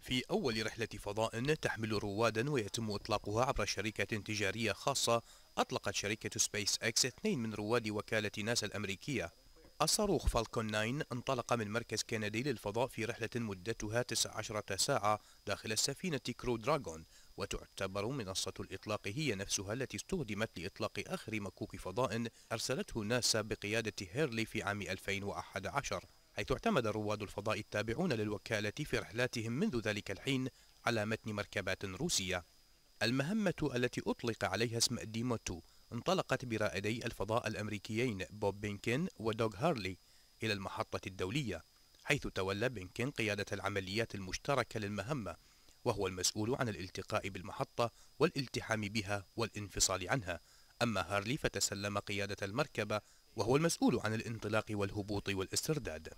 في أول رحلة فضاء تحمل روادا ويتم إطلاقها عبر شركة تجارية خاصة أطلقت شركة سبيس إكس اثنين من رواد وكالة ناسا الأمريكية الصاروخ فالكون 9 انطلق من مركز كندي للفضاء في رحلة مدتها 19 ساعة داخل السفينة كرو دراغون وتعتبر منصة الإطلاق هي نفسها التي استخدمت لإطلاق آخر مكوك فضاء أرسلته ناسا بقيادة هيرلي في عام 2011 حيث اعتمد رواد الفضاء التابعون للوكالة في رحلاتهم منذ ذلك الحين على متن مركبات روسية المهمة التي أطلق عليها اسم ديموتو انطلقت برائدي الفضاء الأمريكيين بوب بينكين ودوغ هارلي إلى المحطة الدولية حيث تولى بينكين قيادة العمليات المشتركة للمهمة وهو المسؤول عن الالتقاء بالمحطة والالتحام بها والانفصال عنها أما هارلي فتسلم قيادة المركبة وهو المسؤول عن الانطلاق والهبوط والاسترداد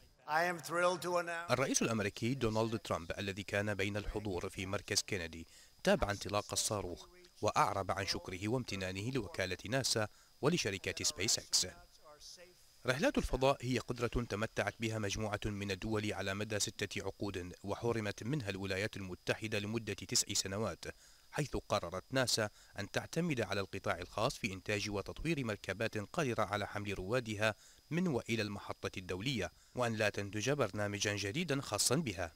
الرئيس الأمريكي دونالد ترامب الذي كان بين الحضور في مركز كينيدي تابع انطلاق الصاروخ وأعرب عن شكره وامتنانه لوكالة ناسا ولشركة سبيس اكس رحلات الفضاء هي قدرة تمتعت بها مجموعة من الدول على مدى ستة عقود وحرمت منها الولايات المتحدة لمدة تسع سنوات حيث قررت ناسا أن تعتمد على القطاع الخاص في إنتاج وتطوير مركبات قادرة على حمل روادها من وإلى المحطة الدولية وأن لا تنتج برنامجا جديدا خاصا بها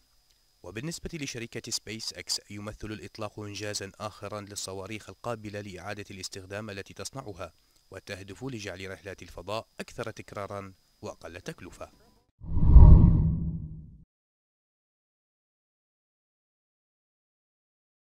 وبالنسبة لشركة سبيس اكس يمثل الإطلاق إنجازا آخرا للصواريخ القابلة لإعادة الاستخدام التي تصنعها وتهدف لجعل رحلات الفضاء أكثر تكرارا وأقل تكلفة